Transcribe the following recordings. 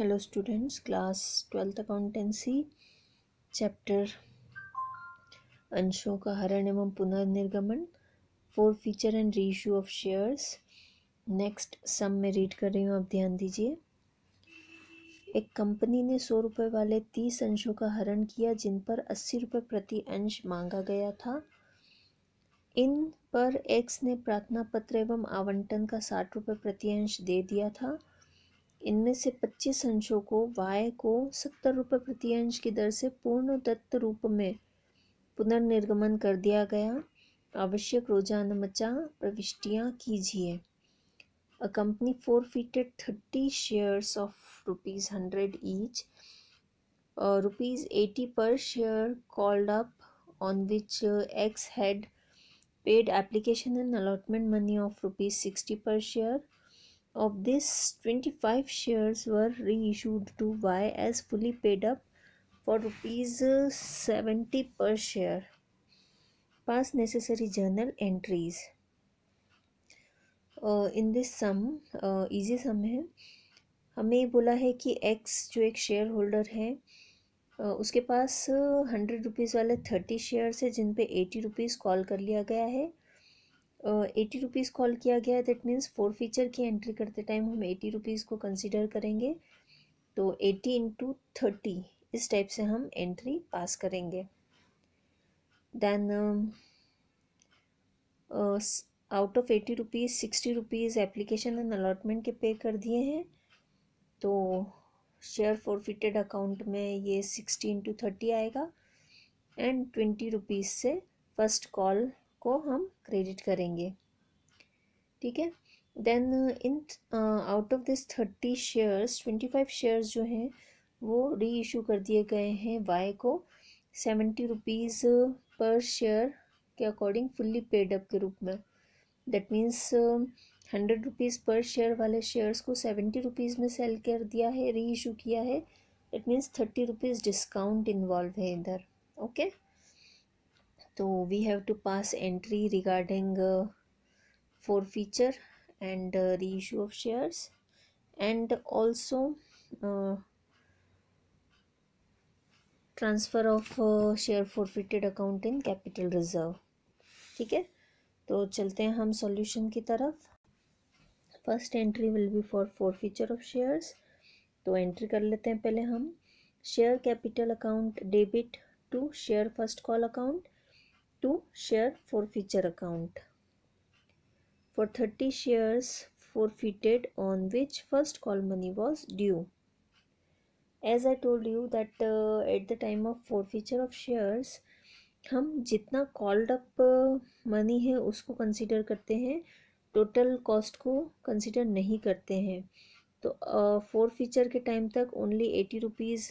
Hello students class twelfth accountancy chapter अंशों का हरण एवं पुनर्निर्गमन forfeiture and issue of shares next sum में रीड कर रही हूँ आप ध्यान दीजिए एक कंपनी ने सौ रुपये वाले तीस अंशों का हरण किया जिन पर अस्सी रुपये प्रति अंश मांगा गया था इन पर एक्स ने प्रार्थना पत्र एवं आवंटन का साठ रुपये प्रति अंश दे दिया था इनमें से पच्चीस अंशों को वाय को सत्तर रुपये प्रति अंश की दर से पूर्ण दत्त रूप में पुनर्निर्गमन कर दिया गया आवश्यक रोजाना प्रविष्टियाँ कीजिए a company forfeited thirty shares of rupees hundred each rupees eighty per share called up on which X had paid application and allotment money of rupees sixty per share Of this, 25 shares were reissued to Y as fully paid up for rupees 70 per share. Pass necessary journal entries. Uh, in this sum, uh, easy sum है हमें बोला है कि x जो एक share shareholder है उसके पास हंड्रेड रुपीज़ वाले थर्टी शेयर्स है जिन पे एटी रुपीज़ कॉल कर लिया गया है एटी रुपीज़ कॉल किया गया है दैट मीन्स फोर फीचर की एंट्री करते टाइम हम एटी रुपीज़ को कंसिडर करेंगे तो एटी इंटू थर्टी इस टाइप से हम एंट्री पास करेंगे then out of eighty rupees sixty rupees application and allotment के पे कर दिए हैं तो शेयर फोरफिटेड अकाउंट में ये सिक्सटी इंटू थर्टी आएगा एंड ट्वेंटी रुपीज़ से फर्स्ट कॉल को हम क्रेडिट करेंगे ठीक है then in out of this thirty shares twenty five shares जो हैं वो री इशू कर दिए गए हैं वाई को सेवेंटी रुपीज़ पर शेयर के अकॉर्डिंग फुल्ली पेड अप के रूप में दैट मीन्स हंड्रेड रुपीज़ पर शेयर वाले शेयर्स को सेवेंटी रुपीज़ में सेल कर दिया है री इशू किया है that means thirty rupees discount involve है इधर ओके okay? तो we have to pass entry regarding forfeiture and reissue of shares and also transfer of share forfeited account in capital reserve ठीक है तो चलते हैं हम solution की तरफ first entry will be for forfeiture of shares तो entry कर लेते हैं पहले हम share capital account debit to share first call account to share for future account. For 30 shares forfeited on which first call money was due. As I told you that uh, at the time of forfeiture of shares, हम जितना called up money है उसको consider करते हैं total cost को consider नहीं करते हैं तो फोर uh, फीचर के टाइम तक ओनली एटी रुपीज़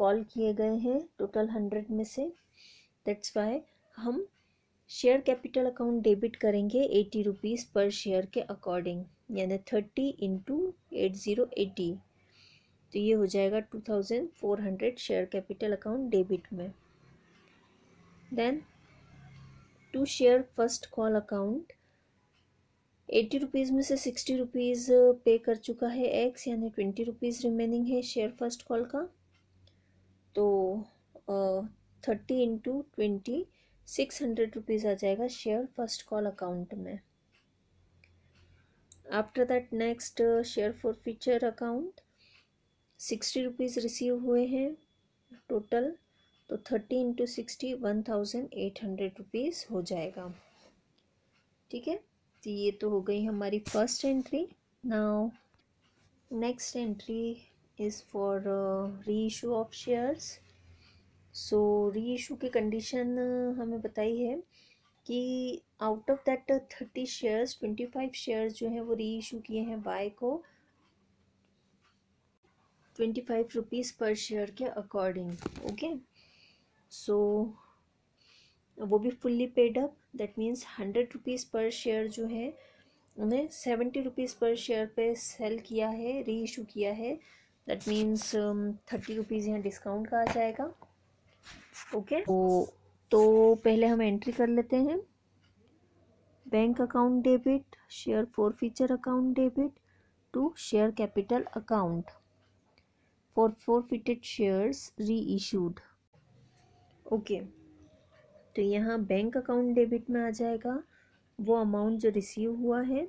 कॉल किए गए हैं टोटल हंड्रेड में से दैट्स वाई हम शेयर कैपिटल अकाउंट डेबिट करेंगे एटी रुपीज़ पर शेयर के अकॉर्डिंग यानी thirty into eight zero eighty तो ये हो जाएगा two thousand four hundred share capital account debit में then to share first call account eighty rupees में से सिक्सटी रुपीज़ पे कर चुका है एक्स यानी ट्वेंटी रुपीज़ रिमेनिंग है शेयर फर्स्ट कॉल का तो uh, thirty into twenty six hundred rupees आ जाएगा शेयर फर्स्ट कॉल अकाउंट में after that next share forfeiture account sixty rupees receive हुए हैं टोटल तो thirty into sixty one thousand eight hundred rupees हो जाएगा ठीक है तो ये तो हो गई हमारी first entry now next entry is for reissue of shares so reissue की कंडीशन uh, हमें बताई है कि out of that thirty shares twenty five shares जो हैं वो री इशू किए हैं बाय को ट्वेंटी फाइव रुपीज़ पर शेयर के अकॉर्डिंग ओके सो वो भी fully paid up that means hundred rupees पर शेयर जो है उन्हें सेवेंटी रुपीज़ पर शेयर पे सेल किया है री इशू किया है दैट मीन्स थर्टी रुपीज़ यहाँ डिस्काउंट का आ जाएगा ओके तो तो पहले हम एंट्री कर लेते हैं bank account debit share forfeiture account debit to share capital account for four shares reissued okay तो यहाँ बैंक अकाउंट डेबिट में आ जाएगा वो अमाउंट जो रिसीव हुआ है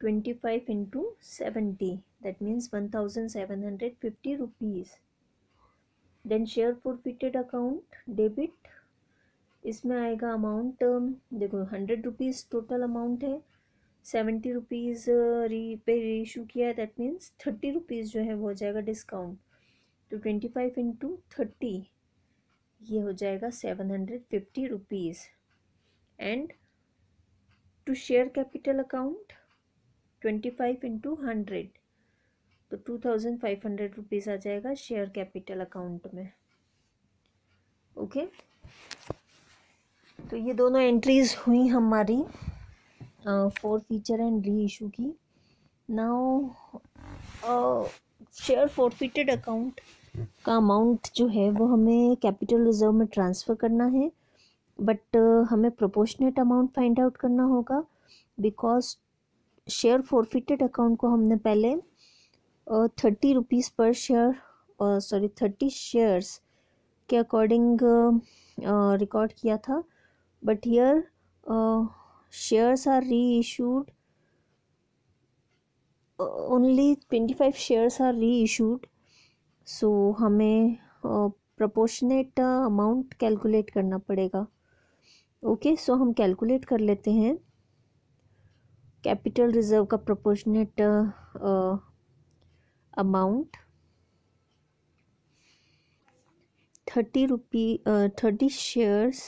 twenty five into seventy that means one thousand seven hundred fifty rupees then share forfeited account debit इसमें आएगा अमाउंट देखो हंड्रेड रुपीज़ टोटल अमाउंट है सेवेंटी रुपीज़ री पे रीशू किया है दैट मीन्स थर्टी रुपीज़ जो है वो हो जाएगा डिस्काउंट तो ट्वेंटी फाइव इंटू थर्टी ये हो जाएगा seven hundred fifty rupees and to share capital account twenty five into hundred तो two thousand five hundred rupees आ जाएगा शेयर कैपिटल अकाउंट में ओके तो ये दोनों एंट्रीज हुई हमारी forfeiture and reissue की नाउ शेयर फोरफिटेड अकाउंट का अमाउंट जो है वो हमें कैपिटल रिजर्व में ट्रांसफ़र करना है बट uh, हमें प्रोपोर्शनेट अमाउंट फाइंड आउट करना होगा बिकॉज शेयर फॉरफिटेड अकाउंट को हमने पहले थर्टी रुपीज़ पर शेयर सॉरी थर्टी शेयर्स के अकॉर्डिंग रिकॉर्ड किया था but here shares are reissued only twenty five shares are reissued so हमें प्रपोर्शनेट अमाउंट कैलकुलेट करना पड़ेगा ओके okay, सो so हम कैलकुलेट कर लेते हैं कैपिटल रिजर्व का proportionate amount thirty rupee thirty shares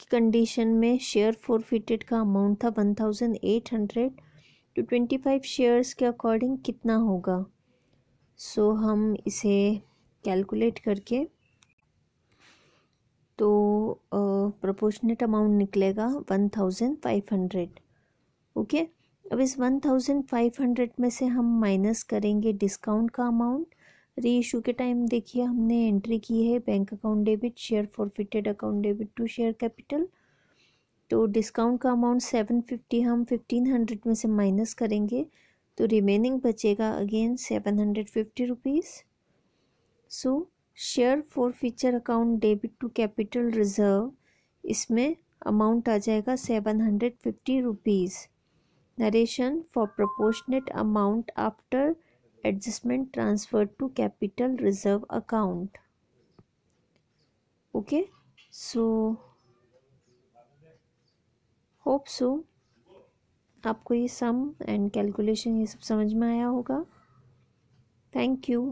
की कंडीशन में शेयर फोरफिटेड का अमाउंट था वन थाउजेंड एट हंड्रेड तो ट्वेंटी फाइव शेयर्स के अकॉर्डिंग कितना होगा सो so, हम इसे कैलकुलेट करके तो प्रोपोर्शनेट अमाउंट निकलेगा one thousand five hundred okay अब इस 1500 में से हम माइनस करेंगे डिस्काउंट का अमाउंट री इशू के टाइम देखिए हमने एंट्री की है bank account debit share forfeited account debit to share capital तो डिस्काउंट का अमाउंट 750 हम 1500 में से माइनस करेंगे तो रिमेनिंग बचेगा again seven hundred fifty rupees so share forfeiture account debit to capital reserve इसमें अमाउंट आ जाएगा seven hundred fifty rupees narration for proportionate amount after adjustment transferred to capital reserve account okay so hope so आपको ये सम and calculation ये सब समझ में आया होगा थैंक यू